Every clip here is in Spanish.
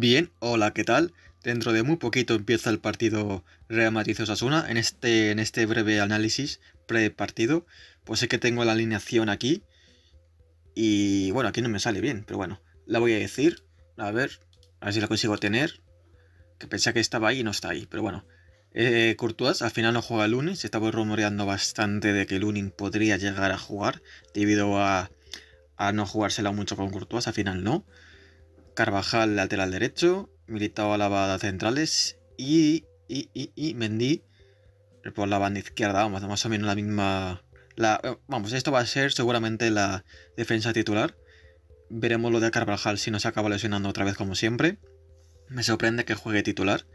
Bien, hola, ¿qué tal? Dentro de muy poquito empieza el partido Real Madrid-Osasuna. En este, en este breve análisis pre-partido, pues es que tengo la alineación aquí. Y bueno, aquí no me sale bien, pero bueno, la voy a decir. A ver, a ver si la consigo tener. Que pensé que estaba ahí y no está ahí, pero bueno. Eh, Courtois al final no juega el lunes. Estaba rumoreando bastante de que Lunin podría llegar a jugar debido a, a no jugársela mucho con Courtois. Al final no. Carvajal lateral derecho, Militao Alaba centrales y, y, Mendy eh, por la banda izquierda, vamos, más o menos la misma... La, eh, vamos, esto va a ser seguramente la defensa titular. Veremos lo de Carvajal si no se acaba lesionando otra vez como siempre. Me sorprende que juegue titular.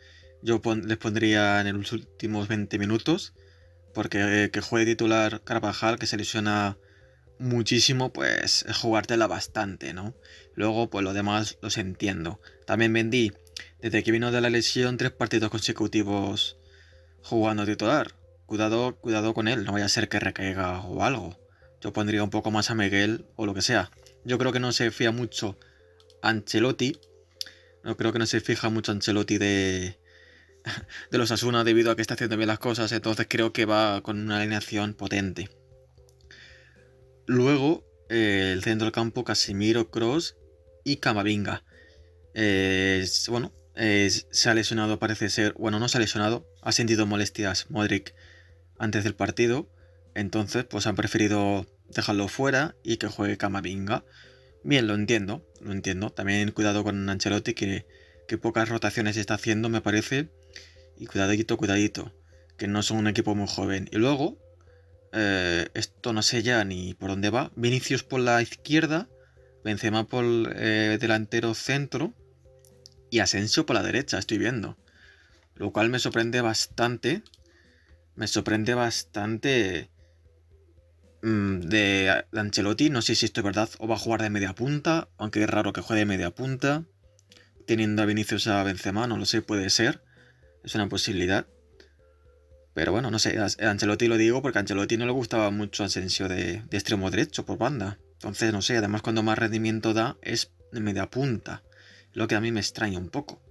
Yo les pondría en los últimos 20 minutos. Porque eh, que juegue titular Carvajal, que se lesiona muchísimo, pues jugártela bastante, ¿no? Luego, pues lo demás los entiendo. También vendí, desde que vino de la lesión, tres partidos consecutivos jugando titular. Cuidado, cuidado con él, no vaya a ser que recaiga o algo. Yo pondría un poco más a Miguel o lo que sea. Yo creo que no se fía mucho Ancelotti. No creo que no se fija mucho Ancelotti de, de los Asuna debido a que está haciendo bien las cosas. Entonces creo que va con una alineación potente. Luego, eh, el centro del campo Casimiro, Cross y Camavinga. Eh, bueno, eh, se ha lesionado, parece ser. Bueno, no se ha lesionado, ha sentido molestias Modric antes del partido. Entonces, pues han preferido dejarlo fuera y que juegue Camavinga. Bien, lo entiendo, lo entiendo. También cuidado con Ancelotti, que pocas rotaciones está haciendo, me parece. Y cuidadito, cuidadito, que no son un equipo muy joven. Y luego, eh, esto no sé ya ni por dónde va. Vinicius por la izquierda, Benzema por eh, delantero centro y Asensio por la derecha, estoy viendo. Lo cual me sorprende bastante. Me sorprende bastante de, mm, de, Ancelotti. No sé si esto es verdad o va a jugar de media punta, aunque es raro que juegue de media punta. Teniendo a Vinicius a Benzema, no lo sé, puede ser. Es una posibilidad. Pero bueno, no sé, Ancelotti lo digo porque a Ancelotti no le gustaba mucho Asensio de, de extremo derecho por banda. Entonces, no sé, además cuando más rendimiento da es de media punta, lo que a mí me extraña un poco.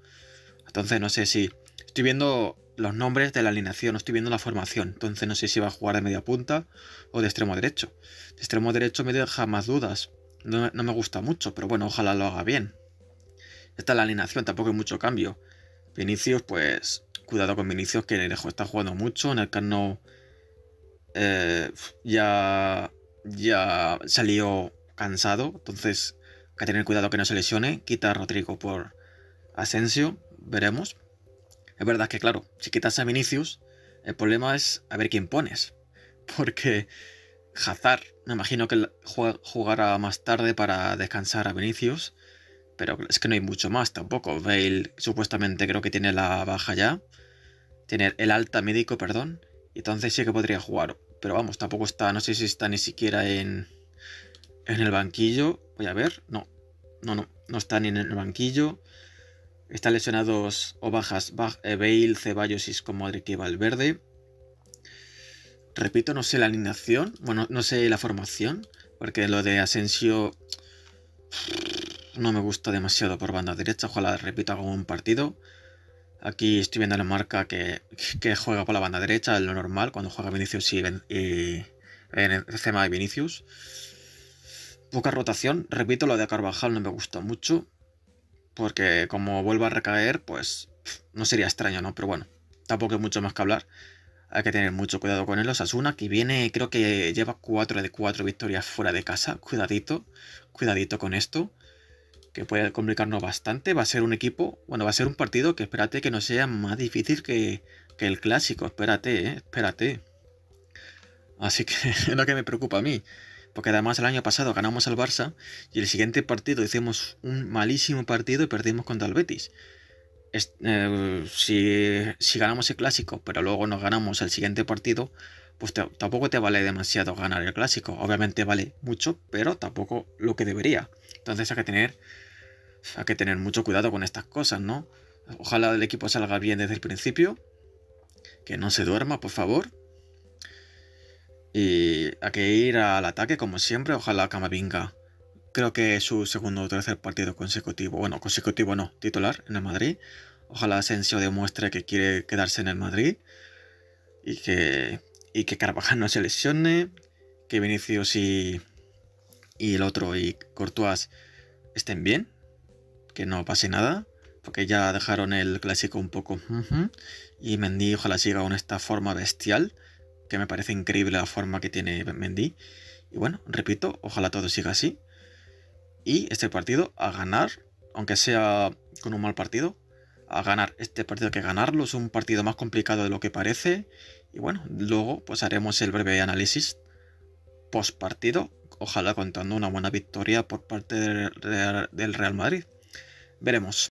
Entonces, no sé si estoy viendo los nombres de la alineación, no estoy viendo la formación. Entonces, no sé si va a jugar de media punta o de extremo derecho. De extremo derecho me deja más dudas. No, me gusta mucho, pero bueno, ojalá lo haga bien. Esta es la alineación, tampoco hay mucho cambio. Vinicius, pues cuidado con Vinicius, que está jugando mucho. En el Carno eh, ya, ya salió cansado, entonces hay que tener cuidado que no se lesione. Quita a Rodrigo por Asensio, veremos. Es verdad que, claro, si quitas a Vinicius, el problema es a ver quién pones. Porque Hazard, me imagino que jugará más tarde para descansar a Vinicius pero es que no hay mucho más tampoco. Bale supuestamente creo que tiene la baja ya tener el alta médico, perdón. Y entonces sí que podría jugar. Pero vamos, tampoco está, no sé si está ni siquiera en, en el banquillo. Voy a ver, no, no, no, no está ni en el banquillo. está lesionados o bajas eh, Bale, Ceballos y Modric y Valverde. Repito, no sé la alineación, bueno, no sé la formación, porque lo de Asensio no me gusta demasiado por banda derecha. Ojalá, repito, haga un partido. Aquí estoy viendo la marca que, juega por la banda derecha, lo normal, cuando juega Vinicius y, en eh, y Vinicius. Poca rotación, repito, lo de Carvajal no me gusta mucho, porque como vuelva a recaer, pues no sería extraño, ¿no? Pero bueno, tampoco hay mucho más que hablar. Hay que tener mucho cuidado con él. Osasuna, que viene, creo que lleva 4 de 4 victorias fuera de casa. Cuidadito, cuidadito con esto que puede complicarnos bastante. Va a ser un equipo, bueno, va a ser un partido que espérate que no sea más difícil que, el clásico. Espérate, eh, espérate. Así que es lo que me preocupa a mí. Porque además el año pasado ganamos al Barça y el siguiente partido hicimos un malísimo partido y perdimos contra el Betis. Eh, si, si ganamos el clásico, pero luego nos ganamos el siguiente partido, pues tampoco te vale demasiado ganar el clásico. Obviamente vale mucho, pero tampoco lo que debería. Entonces hay que tener, hay que tener mucho cuidado con estas cosas, ¿no? Ojalá el equipo salga bien desde el principio. Que no se duerma, por favor. Y hay que ir al ataque, como siempre. Ojalá Camavinga. Creo que es su segundo o tercer partido consecutivo. Bueno, consecutivo no, titular en el Madrid. Ojalá Asensio demuestre que quiere quedarse en el Madrid. Y que y que Carvajal no se lesione, que Vinicius y, el otro y Courtois estén bien, que no pase nada, porque ya dejaron el clásico un poco. Y Mendy ojalá siga con esta forma bestial, que me parece increíble la forma que tiene Mendy. Y bueno, repito, ojalá todo siga así. Y este partido a ganar, aunque sea con un mal partido, a ganar. Este partido que ganarlo, es un partido más complicado de lo que parece y bueno, luego pues haremos el breve análisis post partido, ojalá contando una buena victoria por parte del Real Madrid. Veremos.